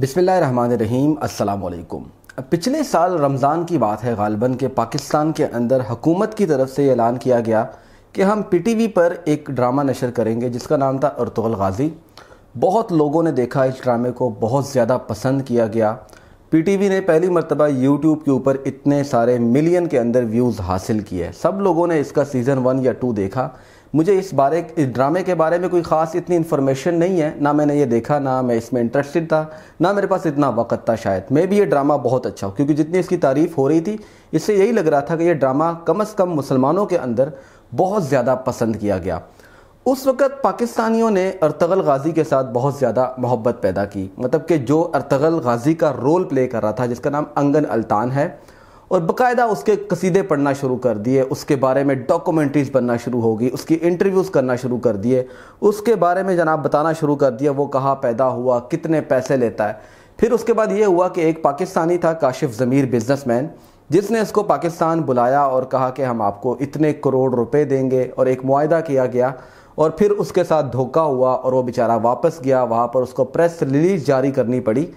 बिसमीम पिछले साल रमज़ान की बात है गालबन के पाकिस्तान के अंदर हकूमत की तरफ से ऐलान किया गया कि हम पी टी वी पर एक ड्रामा नशर करेंगे जिसका नाम था अरतुल गाज़ी बहुत लोगों ने देखा इस ड्रामे को बहुत ज़्यादा पसंद किया गया पी टी वी ने पहली मरतबा यूट्यूब के ऊपर इतने सारे मिलियन के अंदर व्यूज़ हासिल किए सब लोगों ने इसका सीज़न वन या टू देखा मुझे इस बारे इस ड्रामे के बारे में कोई ख़ास इतनी इन्फॉर्मेशन नहीं है ना मैंने ये देखा ना मैं इसमें इंटरेस्टेड था ना मेरे पास इतना वक्त था शायद मे भी ये ड्रामा बहुत अच्छा हो क्योंकि जितनी इसकी तारीफ़ हो रही थी इससे यही लग रहा था कि ये ड्रामा कम अज़ कम मुसलमानों के अंदर बहुत ज़्यादा पसंद किया गया उस वक़्त पाकिस्तानियों ने अरतगल गाजी के साथ बहुत ज़्यादा मोहब्बत पैदा की मतलब कि जो अरतगल गाजी का रोल प्ले कर रहा था जिसका नाम अंगन अल्तान है और बकायदा उसके कसीदे पढ़ना शुरू कर दिए उसके बारे में डॉक्यूमेंट्रीज बनना शुरू होगी उसकी इंटरव्यूज़ करना शुरू कर दिए उसके बारे में जनाब बताना शुरू कर दिया वो कहाँ पैदा हुआ कितने पैसे लेता है फिर उसके बाद ये हुआ कि एक पाकिस्तानी था काशिफ ज़मीर बिजनेसमैन जिसने इसको पाकिस्तान बुलाया और कहा कि हम आपको इतने करोड़ रुपए देंगे और एक माहा किया गया और फिर उसके साथ धोखा हुआ और वो बेचारा वापस गया वहाँ पर उसको प्रेस रिलीज जारी करनी पड़ी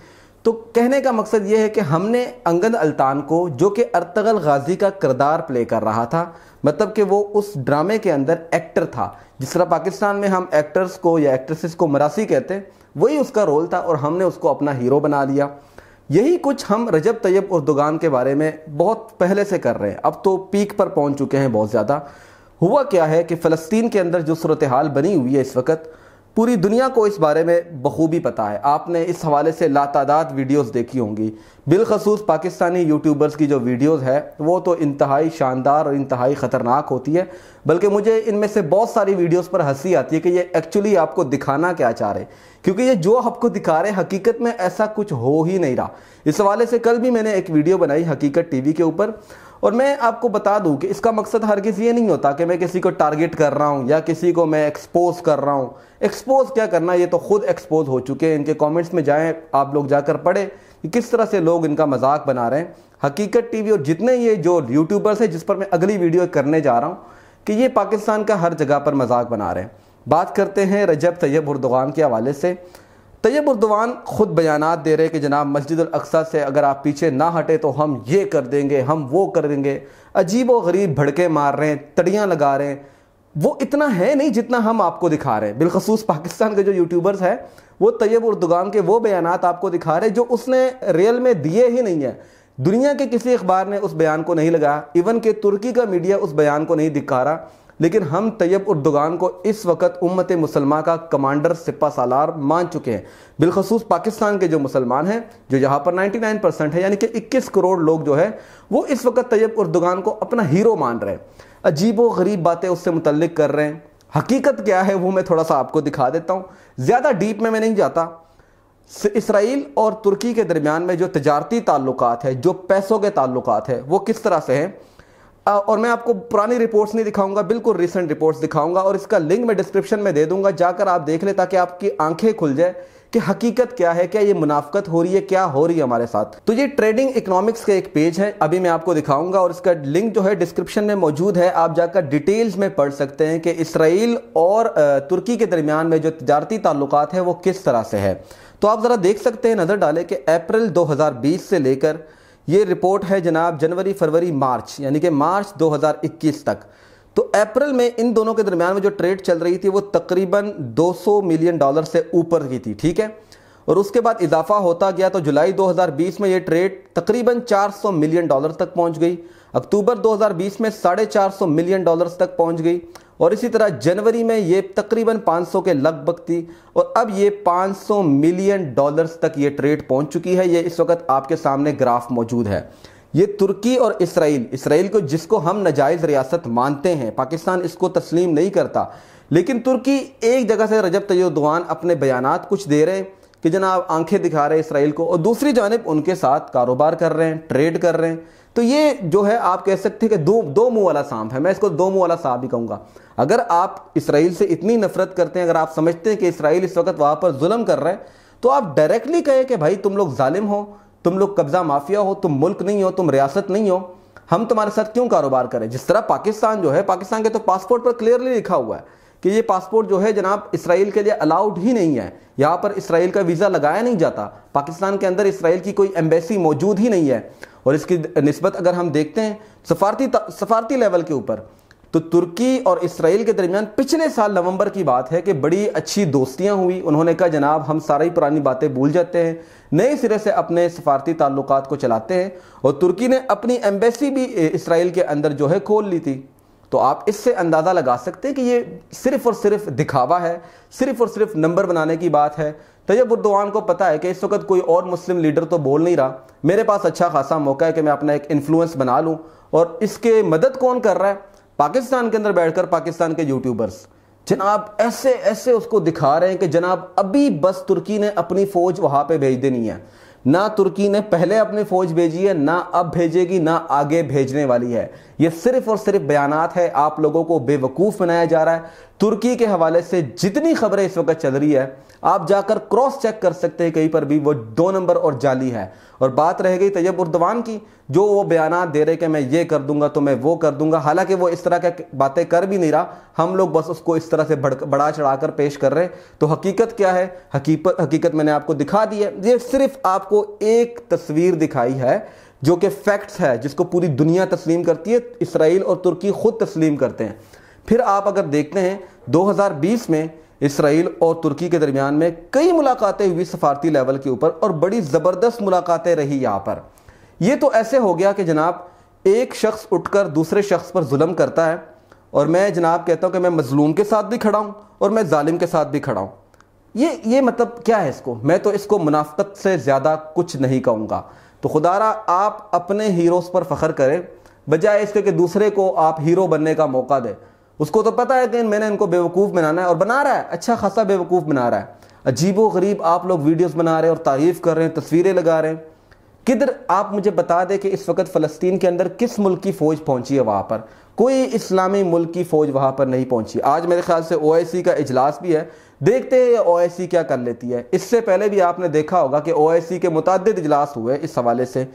तो कहने का मकसद ये है कि हमने अंगद अल्तान को जो कि अरतगल गाजी का किरदार प्ले कर रहा था मतलब कि वो उस ड्रामे के अंदर एक्टर था जिस तरह पाकिस्तान में हम एक्टर्स को या एक्ट्रेसेस को मरासी कहते हैं वही उसका रोल था और हमने उसको अपना हीरो बना लिया यही कुछ हम रजब तैयब दुगान के बारे में बहुत पहले से कर रहे हैं अब तो पीक पर पहुंच चुके हैं बहुत ज़्यादा हुआ क्या है कि फ़लस्तीन के अंदर जो सूरत हाल बनी हुई है इस वक्त पूरी दुनिया को इस बारे में बखूबी पता है आपने इस हवाले से लातादात वीडियोस देखी होंगी बिलखसूस पाकिस्तानी यूट्यूबर्स की जो वीडियोस है वो तो इंतहाई शानदार और इंतहाई ख़तरनाक होती है बल्कि मुझे इनमें से बहुत सारी वीडियोस पर हंसी आती है कि ये एक्चुअली आपको दिखाना क्या चाह रहे क्योंकि ये जो आपको दिखा रहे हकीकत में ऐसा कुछ हो ही नहीं रहा इस हवाले से कल भी मैंने एक वीडियो बनाई हकीकत टी के ऊपर और मैं आपको बता दूं कि इसका मकसद हर किसी ये नहीं होता कि मैं किसी को टारगेट कर रहा हूं या किसी को मैं एक्सपोज कर रहा हूं एक्सपोज क्या करना ये तो खुद एक्सपोज हो चुके हैं इनके कमेंट्स में जाएं आप लोग जाकर पढ़े कि किस तरह से लोग इनका मजाक बना रहे हैं हकीकत टीवी और जितने ये जो यूट्यूबर्स हैं जिस पर मैं अगली वीडियो करने जा रहा हूँ कि ये पाकिस्तान का हर जगह पर मजाक बना रहे हैं बात करते हैं रजब तैयब उर्दगान के हवाले से तैयब उर्दवान ख़ुद बयान दे रहे कि जनाब मस्जिद अक्सा से अगर आप पीछे ना हटे तो हम ये कर देंगे हम वो कर देंगे अजीब व गरीब भड़के मार रहे हैं तड़ियाँ लगा रहे हैं वो इतना है नहीं जितना हम आपको दिखा रहे हैं बिलखसूस पाकिस्तान के जो यूट्यूबर्स हैं वो तैयब उर्दगान के वो बयान आपको दिखा रहे हैं जो उसने रियल में दिए ही नहीं है दुनिया के किसी अखबार ने उस बयान को नहीं लगाया इवन के तुर्की का मीडिया उस बयान को नहीं दिखा रहा लेकिन हम तैयब उर्दगान को इस वक्त उम्मत मुसलमान का कमांडर सिपा सालार मान चुके हैं बिलखसूस पाकिस्तान के जो मुसलमान हैं जो यहाँ पर 99 परसेंट है यानी कि 21 करोड़ लोग जो है वो इस वक्त तैयब उर्दगान को अपना हीरो मान रहे हैं अजीब व गरीब बातें उससे मुतलक कर रहे हैं हकीकत क्या है वो मैं थोड़ा सा आपको दिखा देता हूँ ज़्यादा डीप में मैं नहीं जाता इसराइल और तुर्की के दरमियान में जो तजारती ताल्लुक है जो पैसों के ताल्लुक है वो किस तरह से हैं और मैं आपको पुरानी रिपोर्ट्स नहीं दिखाऊंगा बिल्कुल रिसेंट रिपोर्ट्स दिखाऊंगा और इसका लिंक मैं डिस्क्रिप्शन में दे दूंगा जाकर आप देख लें ताकि आपकी आंखें खुल जाए कि हकीकत क्या है क्या ये मुनाफ्त हो रही है क्या हो रही है हमारे साथ तो ये ट्रेडिंग इकोनॉमिक्स का एक पेज है अभी मैं आपको दिखाऊंगा और इसका लिंक जो है डिस्क्रिप्शन में मौजूद है आप जाकर डिटेल्स में पढ़ सकते हैं कि इसराइल और तुर्की के दरमियान में जो तजारती ताल्लुक है वो किस तरह से है तो आप ज़रा देख सकते हैं नज़र डालें कि अप्रैल 2020 से लेकर ये रिपोर्ट है जनाब जनवरी फरवरी मार्च यानी कि मार्च 2021 तक तो अप्रैल में इन दोनों के दरमियान में जो ट्रेड चल रही थी वो तकरीबन 200 मिलियन डॉलर से ऊपर की थी ठीक है और उसके बाद इजाफा होता गया तो जुलाई 2020 में ये ट्रेड तकरीबन 400 मिलियन डॉलर तक पहुंच गई अक्टूबर 2020 में साढ़े मिलियन डॉलर तक पहुंच गई और इसी तरह जनवरी में ये तकरीबन 500 के लगभग थी और अब ये 500 मिलियन डॉलर्स तक ये ट्रेड पहुंच चुकी है ये इस वक्त आपके सामने ग्राफ मौजूद है ये तुर्की और इसराइल इसराइल को जिसको हम नजायज़ रियासत मानते हैं पाकिस्तान इसको तस्लीम नहीं करता लेकिन तुर्की एक जगह से रजब तयदवान अपने बयान कुछ दे रहे हैं कि जनाब आंखें दिखा रहे हैं इसराइल को और दूसरी जानब उनके साथ कारोबार कर रहे हैं ट्रेड कर रहे हैं तो ये जो है आप कह सकते हैं कि दो दो मुंह वाला सांप है मैं इसको दो मुंह वाला सांप ही कहूंगा अगर आप इसराइल से इतनी नफरत करते हैं अगर आप समझते हैं कि इसराइल इस वक्त वहां पर जुल्म कर रहे हैं तो आप डायरेक्टली कहें कि भाई तुम लोग ालिम हो तुम लोग कब्ज़ा माफिया हो तुम मुल्क नहीं हो तुम रियासत नहीं हो हम तुम्हारे साथ क्यों कारोबार करें जिस तरह पाकिस्तान जो है पाकिस्तान के तो पासपोर्ट पर क्लियरली लिखा हुआ है कि ये पासपोर्ट जो है जनाब इसराइल के लिए अलाउड ही नहीं है यहाँ पर इसराइल का वीज़ा लगाया नहीं जाता पाकिस्तान के अंदर इसराइल की कोई एम्बेसी मौजूद ही नहीं है और इसकी नस्बत अगर हम देखते हैं सफारती सफारती लेवल के ऊपर तो तुर्की और इसराइल के दरमियान पिछले साल नवंबर की बात है कि बड़ी अच्छी दोस्तियां हुई उन्होंने कहा जनाब हम सारी पुरानी बातें भूल जाते हैं नए सिरे से अपने सफारती ताल्लुकात को चलाते हैं और तुर्की ने अपनी एम्बेसी भी इसराइल के अंदर जो है खोल ली थी तो आप इससे अंदाज़ा लगा सकते हैं कि ये सिर्फ़ और सिर्फ दिखावा है सिर्फ़ और सिर्फ नंबर बनाने की बात है तैयब उर्दवान को पता है कि इस वक्त कोई और मुस्लिम लीडर तो बोल नहीं रहा मेरे पास अच्छा खासा मौका है कि मैं अपना एक इन्फ्लुएंस बना लूँ और इसके मदद कौन कर रहा है पाकिस्तान के अंदर बैठकर पाकिस्तान के यूट्यूबर्स जनाब ऐसे ऐसे उसको दिखा रहे हैं कि जनाब अभी बस तुर्की ने अपनी फ़ौज वहां पर भेज देनी है ना तुर्की ने पहले अपनी फौज भेजी है ना अब भेजेगी ना आगे भेजने वाली है ये सिर्फ और सिर्फ बयान है आप लोगों को बेवकूफ़ बनाया जा रहा है तुर्की के हवाले से जितनी खबरें इस वक्त चल रही है आप जाकर क्रॉस चेक कर सकते हैं कहीं पर भी वो दो नंबर और जाली है और बात रह गई तैयब उर्दवान की जो वो बयान दे रहे कि मैं ये कर दूंगा तो मैं वो कर दूंगा हालांकि वो इस तरह के बातें कर भी नहीं रहा हम लोग बस उसको इस तरह से बड़ा चढ़ाकर पेश कर रहे तो हकीकत क्या है हकीकत हकीकत मैंने आपको दिखा दी है ये सिर्फ आपको एक तस्वीर दिखाई है जो कि फैक्ट्स है जिसको पूरी दुनिया तस्लीम करती है इसराइल और तुर्की खुद तस्लीम करते हैं फिर आप अगर देखते हैं 2020 में इसराइल और तुर्की के दरमियान में कई मुलाकातें हुई सफारती लेवल के ऊपर और बड़ी ज़बरदस्त मुलाकातें रही यहाँ पर ये तो ऐसे हो गया कि जनाब एक शख्स उठकर दूसरे शख्स पर जुल्म करता है और मैं जनाब कहता हूँ कि मैं मजलूम के साथ भी खड़ा हूँ और मैं ालिम के साथ भी खड़ा हूँ ये ये मतलब क्या है इसको मैं तो इसको मुनाफ्त से ज़्यादा कुछ नहीं कहूँगा तो खुदारा आप अपने हीरोज़ पर फ़ख्र करें बजाय इसके कि दूसरे को आप हीरो बनने का मौका दें उसको तो पता है कि मैंने इनको बेवकूफ़ बनाना है और बना रहा है अच्छा खासा बेवकूफ़ बना रहा है अजीबो गरीब आप लोग वीडियोस बना रहे हैं और तारीफ़ कर रहे हैं तस्वीरें लगा रहे हैं किधर आप मुझे बता दें कि इस वक्त फ़लस्तीन के अंदर किस मुल्क की फ़ौज पहुंची है वहाँ पर कोई इस्लामी मुल्क की फ़ौज वहाँ पर नहीं पहुंची आज मेरे ख्याल से ओ का इजलास भी है देखते हैं ओ क्या कर लेती है इससे पहले भी आपने देखा होगा कि ओ के मुतद इजलास हुए इस हवाले से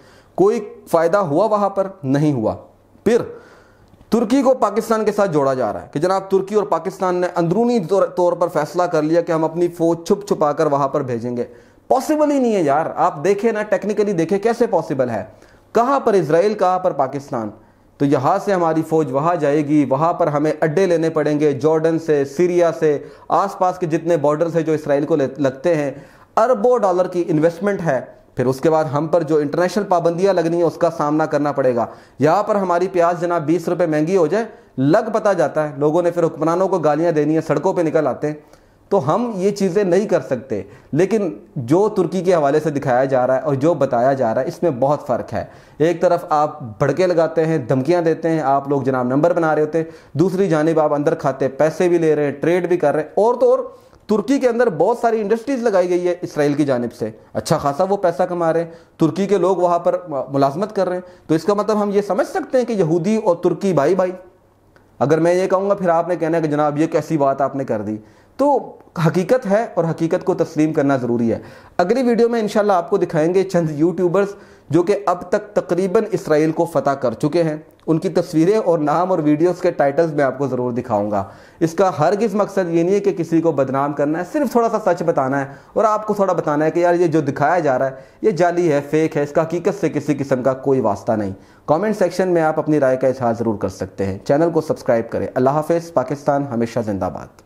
कोई फ़ायदा हुआ वहाँ पर नहीं हुआ फिर तुर्की को पाकिस्तान के साथ जोड़ा जा रहा है कि जनाब तुर्की और पाकिस्तान ने अंदरूनी तौर पर फैसला कर लिया कि हम अपनी फौज छुप छुपा कर वहां पर भेजेंगे पॉसिबल ही नहीं है यार आप देखें ना टेक्निकली देखें कैसे पॉसिबल है कहां पर इसराइल कहां पर पाकिस्तान तो यहां से हमारी फ़ौज वहां जाएगी वहां पर हमें अड्डे लेने पड़ेंगे जॉर्डन से सीरिया से आसपास के जितने बॉर्डर है जो इसराइल को लगते हैं अरबों डॉलर की इन्वेस्टमेंट है फिर उसके बाद हम पर जो इंटरनेशनल पाबंदियां लगनी है उसका सामना करना पड़ेगा यहां पर हमारी प्याज जनाब बीस रुपए महंगी हो जाए लग पता जाता है लोगों ने फिर हुक्मरानों को गालियां देनी है सड़कों पर निकल आते हैं तो हम ये चीज़ें नहीं कर सकते लेकिन जो तुर्की के हवाले से दिखाया जा रहा है और जो बताया जा रहा है इसमें बहुत फ़र्क है एक तरफ आप भड़के लगाते हैं धमकियां देते हैं आप लोग जनाब नंबर बना रहे होते हैं दूसरी जानब आप अंदर खाते पैसे भी ले रहे हैं ट्रेड भी कर रहे हैं और तो और तुर्की के अंदर बहुत सारी इंडस्ट्रीज़ लगाई गई है इसराइल की जानब से अच्छा खासा वो पैसा कमा रहे हैं तुर्की के लोग वहाँ पर मुलाजमत कर रहे हैं तो इसका मतलब हम ये समझ सकते हैं कि यहूदी और तुर्की भाई भाई अगर मैं ये कहूँगा फिर आपने कहना है कि जनाब ये कैसी बात आपने कर दी तो हकीकत है और हकीकत को तस्लीम करना ज़रूरी है अगली वीडियो में इनशाला आपको दिखाएंगे चंद यूट्यूबर्स जो कि अब तक तकरीबन इसराइल को फ़तह कर चुके हैं उनकी तस्वीरें और नाम और वीडियोस के टाइटल्स मैं आपको ज़रूर दिखाऊंगा इसका हर किस मकसद ये नहीं है कि किसी को बदनाम करना है सिर्फ थोड़ा सा सच बताना है और आपको थोड़ा बताना है कि यार ये जो दिखाया जा रहा है ये जाली है फेक है इसका हकीकत से किसी किस्म का कोई वास्ता नहीं कॉमेंट सेक्शन में आप अपनी राय का इजहार ज़रूर कर सकते हैं चैनल को सब्सक्राइब करें अल्लाह हाफ़ पाकिस्तान हमेशा जिंदाबाद